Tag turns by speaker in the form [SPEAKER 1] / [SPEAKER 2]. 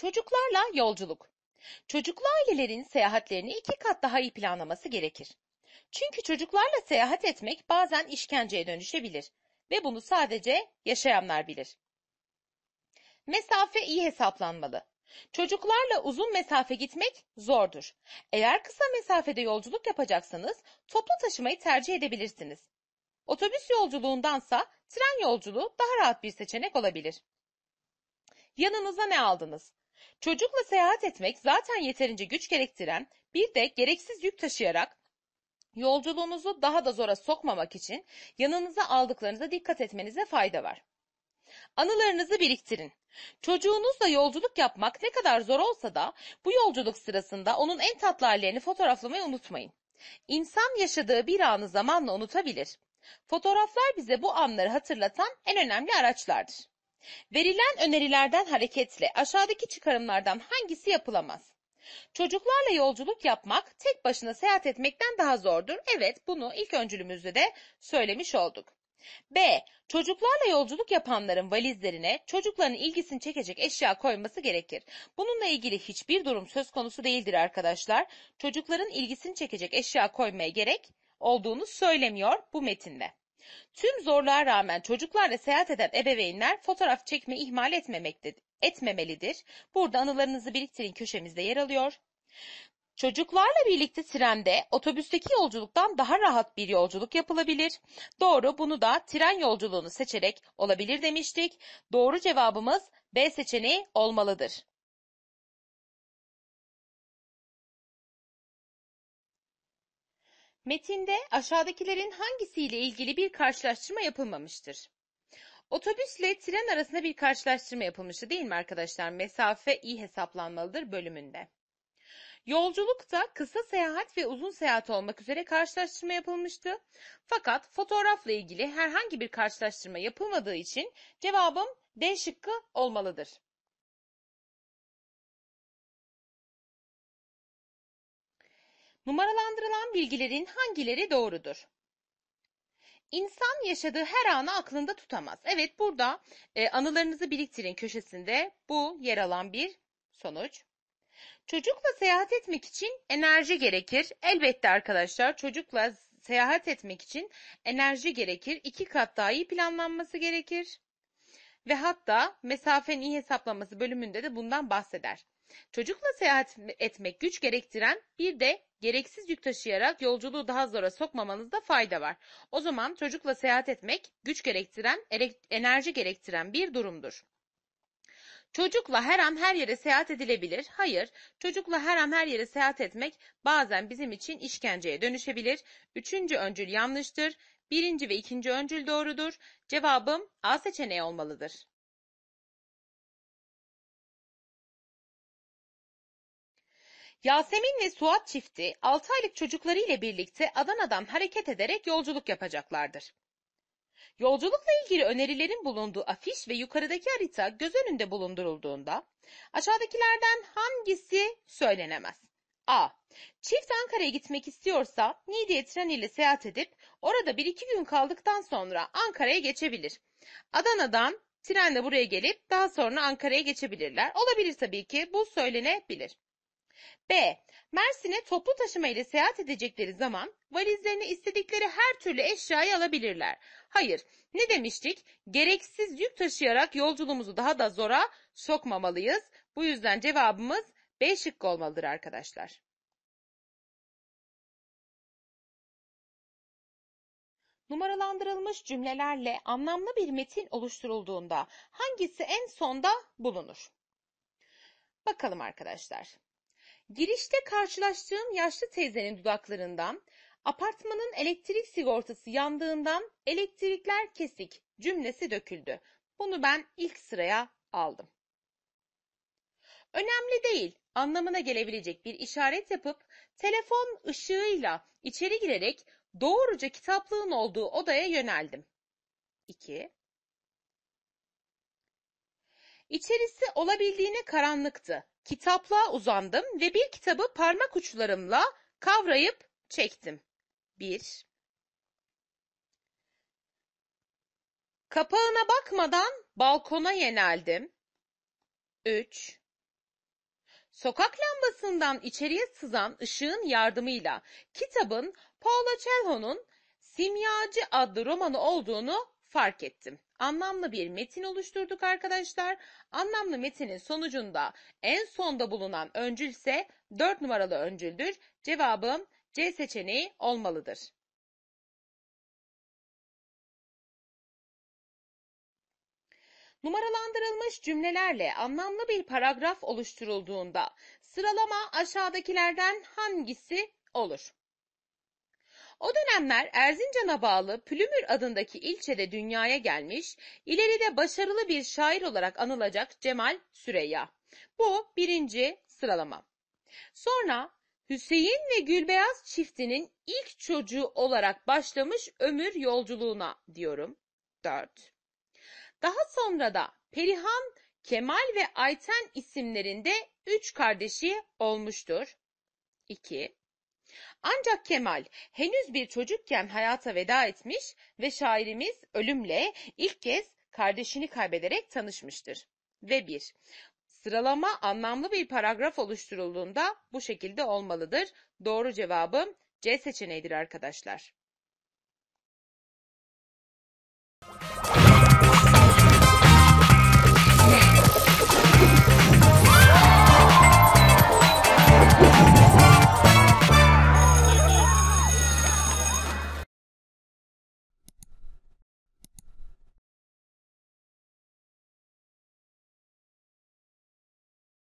[SPEAKER 1] Çocuklarla yolculuk. Çocuklu ailelerin seyahatlerini iki kat daha iyi planlaması gerekir. Çünkü çocuklarla seyahat etmek bazen işkenceye dönüşebilir ve bunu sadece yaşayanlar bilir. Mesafe iyi hesaplanmalı. Çocuklarla uzun mesafe gitmek zordur. Eğer kısa mesafede yolculuk yapacaksanız toplu taşımayı tercih edebilirsiniz. Otobüs yolculuğundansa tren yolculuğu daha rahat bir seçenek olabilir. Yanınıza ne aldınız? Çocukla seyahat etmek zaten yeterince güç gerektiren, bir de gereksiz yük taşıyarak yolculuğunuzu daha da zora sokmamak için yanınıza aldıklarınıza dikkat etmenize fayda var. Anılarınızı biriktirin. Çocuğunuzla yolculuk yapmak ne kadar zor olsa da bu yolculuk sırasında onun en tatlı hallerini fotoğraflamayı unutmayın. İnsan yaşadığı bir anı zamanla unutabilir. Fotoğraflar bize bu anları hatırlatan en önemli araçlardır. Verilen önerilerden hareketle aşağıdaki çıkarımlardan hangisi yapılamaz? Çocuklarla yolculuk yapmak tek başına seyahat etmekten daha zordur. Evet bunu ilk öncülümüzde de söylemiş olduk. B. Çocuklarla yolculuk yapanların valizlerine çocukların ilgisini çekecek eşya koyması gerekir. Bununla ilgili hiçbir durum söz konusu değildir arkadaşlar. Çocukların ilgisini çekecek eşya koymaya gerek olduğunu söylemiyor bu metinde. Tüm zorluğa rağmen çocuklarla seyahat eden ebeveynler fotoğraf çekme ihmal etmemektedir, etmemelidir. Burada anılarınızı biriktirin köşemizde yer alıyor. Çocuklarla birlikte trende otobüsteki yolculuktan daha rahat bir yolculuk yapılabilir. Doğru bunu da tren yolculuğunu
[SPEAKER 2] seçerek olabilir demiştik. Doğru cevabımız B seçeneği olmalıdır. Metinde aşağıdakilerin hangisiyle ilgili bir karşılaştırma yapılmamıştır?
[SPEAKER 1] Otobüsle tren arasında bir karşılaştırma yapılmıştı değil mi arkadaşlar? Mesafe iyi hesaplanmalıdır bölümünde. Yolculukta kısa seyahat ve uzun seyahat olmak üzere karşılaştırma yapılmıştı. Fakat fotoğrafla ilgili herhangi bir karşılaştırma
[SPEAKER 2] yapılmadığı için cevabım D şıkkı olmalıdır. Numaralandırılan bilgilerin hangileri doğrudur? İnsan yaşadığı her anı
[SPEAKER 1] aklında tutamaz. Evet burada e, anılarınızı biriktirin köşesinde bu yer alan bir sonuç. Çocukla seyahat etmek için enerji gerekir. Elbette arkadaşlar çocukla seyahat etmek için enerji gerekir. İki kat daha iyi planlanması gerekir. Ve hatta mesafenin iyi hesaplanması bölümünde de bundan bahseder. Çocukla seyahat etmek güç gerektiren bir de gereksiz yük taşıyarak yolculuğu daha zora sokmamanızda fayda var. O zaman çocukla seyahat etmek güç gerektiren, enerji gerektiren bir durumdur. Çocukla her an her yere seyahat edilebilir. Hayır, çocukla her an her yere seyahat etmek bazen bizim için işkenceye dönüşebilir. Üçüncü öncül yanlıştır. Birinci ve ikinci öncül doğrudur.
[SPEAKER 2] Cevabım A seçeneği olmalıdır. Yasemin ve Suat çifti 6 aylık çocukları
[SPEAKER 1] ile birlikte Adana'dan hareket ederek yolculuk yapacaklardır. Yolculukla ilgili önerilerin bulunduğu afiş ve yukarıdaki harita göz önünde bulundurulduğunda aşağıdakilerden hangisi söylenemez? A. Çift Ankara'ya gitmek istiyorsa Niğde'ye tren ile seyahat edip orada bir iki gün kaldıktan sonra Ankara'ya geçebilir. Adana'dan trenle buraya gelip daha sonra Ankara'ya geçebilirler. Olabilir tabii ki bu söylenebilir. B. Mersin'e toplu taşıma ile seyahat edecekleri zaman valizlerine istedikleri her türlü eşyayı alabilirler. Hayır, ne demiştik? Gereksiz yük taşıyarak yolculuğumuzu daha da zora sokmamalıyız. Bu
[SPEAKER 2] yüzden cevabımız B şıkkı olmalıdır arkadaşlar. Numaralandırılmış cümlelerle anlamlı
[SPEAKER 1] bir metin oluşturulduğunda hangisi en sonda bulunur? Bakalım arkadaşlar. Girişte karşılaştığım yaşlı teyzenin dudaklarından apartmanın elektrik sigortası yandığından elektrikler kesik cümlesi döküldü. Bunu ben ilk sıraya aldım. Önemli değil anlamına gelebilecek bir işaret yapıp telefon ışığıyla içeri girerek doğruca kitaplığın olduğu odaya yöneldim. 2. İçerisi olabildiğine karanlıktı Kitaplığa uzandım ve bir kitabı parmak uçlarımla kavrayıp çektim. 1 Kapağına bakmadan balkona yöneldim. 3 Sokak lambasından içeriye sızan ışığın yardımıyla kitabın Paula Celhon'un Simyacı adlı romanı olduğunu fark ettim anlamlı bir metin oluşturduk arkadaşlar. Anlamlı metinin sonucunda
[SPEAKER 2] en sonda bulunan öncül ise 4 numaralı öncüldür. Cevabım C seçeneği olmalıdır. Numaralandırılmış cümlelerle anlamlı bir paragraf
[SPEAKER 1] oluşturulduğunda sıralama aşağıdakilerden hangisi olur? O dönemler Erzincan'a bağlı Pülümür adındaki ilçede dünyaya gelmiş, ileride başarılı bir şair olarak anılacak Cemal Süreyya. Bu birinci sıralama. Sonra Hüseyin ve Gülbeyaz çiftinin ilk çocuğu olarak başlamış ömür yolculuğuna diyorum. 4. Daha sonra da Perihan, Kemal ve Ayten isimlerinde üç kardeşi olmuştur. 2. Ancak Kemal henüz bir çocukken hayata veda etmiş ve şairimiz ölümle ilk kez kardeşini kaybederek tanışmıştır. Ve bir, sıralama anlamlı bir paragraf oluşturulduğunda bu şekilde olmalıdır. Doğru cevabım C seçeneğidir arkadaşlar.